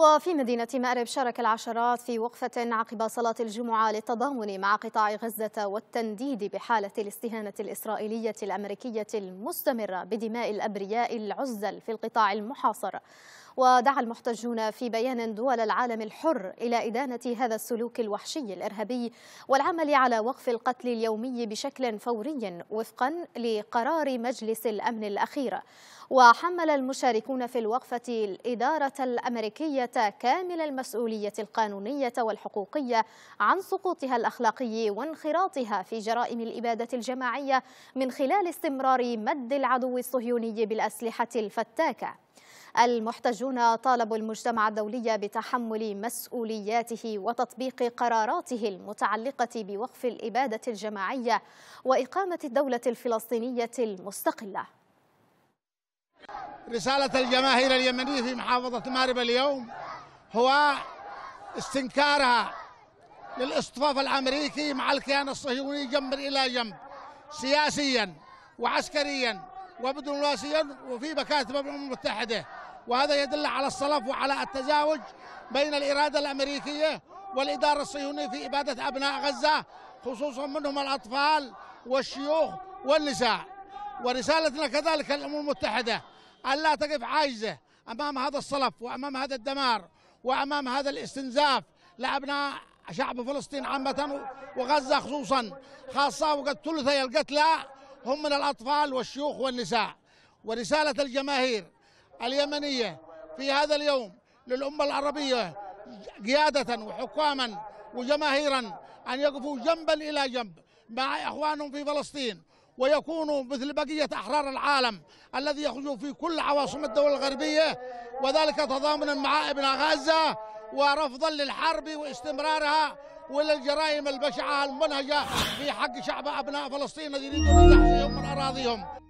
وفي مدينة مأرب شارك العشرات في وقفة عقب صلاة الجمعة للتضامن مع قطاع غزة والتنديد بحالة الاستهانة الإسرائيلية الأمريكية المستمرة بدماء الأبرياء العزل في القطاع المحاصر ودعا المحتجون في بيان دول العالم الحر إلى إدانة هذا السلوك الوحشي الإرهابي والعمل على وقف القتل اليومي بشكل فوري وفقا لقرار مجلس الأمن الأخير وحمل المشاركون في الوقفة الإدارة الأمريكية كامل المسؤولية القانونية والحقوقية عن سقوطها الأخلاقي وانخراطها في جرائم الإبادة الجماعية من خلال استمرار مد العدو الصهيوني بالأسلحة الفتاكة المحتجون طالبوا المجتمع الدولي بتحمل مسؤولياته وتطبيق قراراته المتعلقة بوقف الإبادة الجماعية وإقامة الدولة الفلسطينية المستقلة رسالة الجماهير اليمنية في محافظة مارب اليوم هو استنكارها للاصطفاف الامريكي مع الكيان الصهيوني جنبا الى جنب سياسيا وعسكريا وبدون وفي مكاتب الامم المتحده وهذا يدل على الصلف وعلى التزاوج بين الإرادة الأمريكية والإدارة الصهيونية في إبادة أبناء غزة خصوصا منهم الأطفال والشيوخ والنساء ورسالتنا كذلك للأمم المتحدة ألا تقف عاجزة أمام هذا الصلف وأمام هذا الدمار وأمام هذا الاستنزاف لأبناء شعب فلسطين عامة وغزة خصوصا خاصة وقد ثلثي القتلى هم من الأطفال والشيوخ والنساء ورسالة الجماهير اليمنية في هذا اليوم للأمة العربية قيادة وحكاما وجماهيرا أن يقفوا جنبا إلى جنب مع إخوانهم في فلسطين ويكونوا مثل بقية أحرار العالم الذي يخرج في كل عواصم الدول الغربية وذلك تضامنا مع ابن غزة ورفضا للحرب واستمرارها وللجرائم البشعة المنهجة في حق شعب أبناء فلسطين الذين يريدون تحصيلهم من أراضيهم